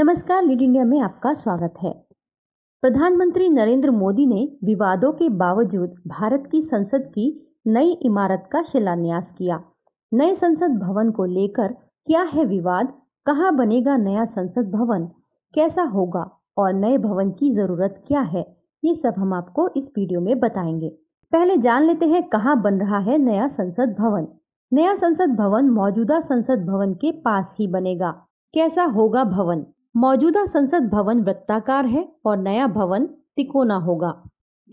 नमस्कार lead India में आपका स्वागत है प्रधानमंत्री नरेंद्र मोदी ने विवादों के बावजूद भारत की संसद की नई इमारत का शिलान्यास किया नए संसद भवन को लेकर क्या है विवाद कहाँ बनेगा नया संसद भवन कैसा होगा और नए भवन की जरूरत क्या है ये सब हम आपको इस वीडियो में बताएंगे पहले जान लेते हैं कहाँ बन रहा है नया संसद भवन नया संसद भवन मौजूदा संसद भवन के पास ही बनेगा कैसा होगा भवन मौजूदा संसद भवन वृत्ताकार है और नया भवन तिकोना होगा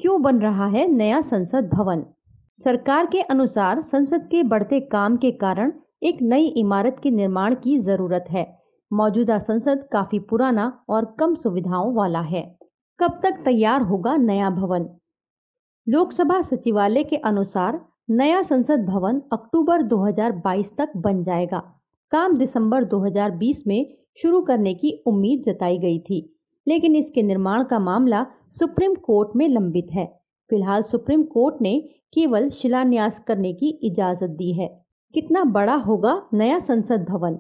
क्यों बन रहा है नया संसद भवन सरकार के अनुसार संसद के बढ़ते काम के कारण एक नई इमारत के निर्माण की जरूरत है मौजूदा संसद काफी पुराना और कम सुविधाओं वाला है कब तक तैयार होगा नया भवन लोकसभा सचिवालय के अनुसार नया संसद भवन अक्टूबर 2022 तक बन जाएगा काम दिसंबर 2020 में शुरू करने की उम्मीद जताई गई थी लेकिन इसके निर्माण का मामला सुप्रीम कोर्ट में लंबित है फिलहाल सुप्रीम कोर्ट ने केवल शिलान्यास करने की इजाज़त दी है कितना बड़ा होगा नया संसद भवन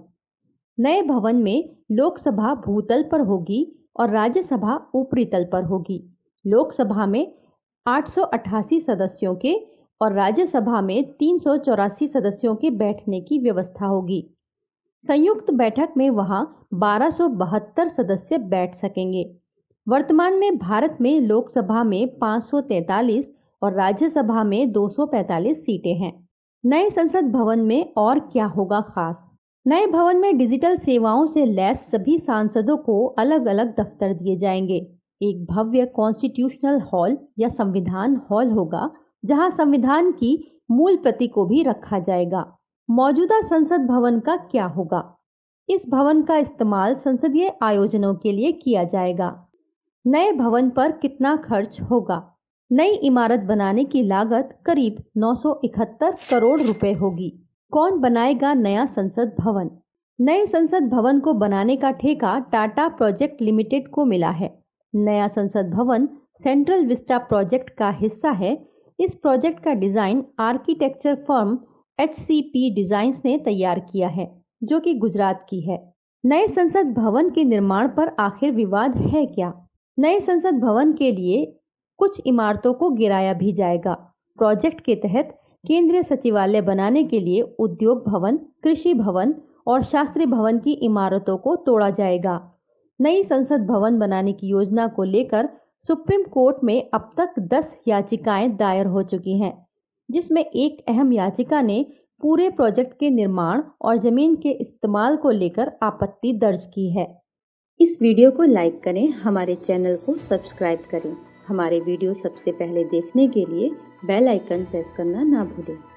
नए भवन में लोकसभा भूतल पर होगी और राज्यसभा ऊपरी तल पर होगी लोकसभा में 888 सदस्यों के और राज्यसभा में तीन सदस्यों के बैठने की व्यवस्था होगी संयुक्त बैठक में वहां बारह सदस्य बैठ सकेंगे वर्तमान में भारत में लोकसभा में 543 और राज्यसभा में 245 सीटें हैं नए संसद भवन में और क्या होगा खास नए भवन में डिजिटल सेवाओं से लैस सभी सांसदों को अलग अलग दफ्तर दिए जाएंगे एक भव्य कॉन्स्टिट्यूशनल हॉल या संविधान हॉल होगा जहां संविधान की मूल प्रति को भी रखा जाएगा मौजूदा संसद भवन का क्या होगा इस भवन का इस्तेमाल संसदीय आयोजनों के लिए किया जाएगा नए भवन पर कितना खर्च होगा नई इमारत बनाने की लागत करीब 971 करोड़ रुपए होगी कौन बनाएगा नया संसद भवन नए संसद भवन को बनाने का ठेका टाटा प्रोजेक्ट लिमिटेड को मिला है नया संसद भवन सेंट्रल विस्टा प्रोजेक्ट का हिस्सा है इस प्रोजेक्ट का design architecture firm H designs ने तैयार किया है जो कि गुजरात की है नए संसद भवन के निर्माण पर आखिर विवाद है क्या नए संसद भवन के लिए कुछ इमारतों को गिराया भी जाएगा प्रोजेक्ट के तहत केंद्रीय सचिवालय बनाने के लिए उद्योग भवन कृषि भवन और शास्त्री भवन की इमारतों को तोड़ा जाएगा नई संसद भवन बनाने की योजना को लेकर सुप्रीम कोर्ट में अब तक 10 याचिकाएं दायर हो चुकी हैं जिसमें एक अहम याचिका ने पूरे प्रोजेक्ट के निर्माण और ज़मीन के इस्तेमाल को लेकर आपत्ति दर्ज की है इस वीडियो को लाइक करें हमारे चैनल को सब्सक्राइब करें हमारे वीडियो सबसे पहले देखने के लिए बेल आइकन प्रेस करना ना भूलें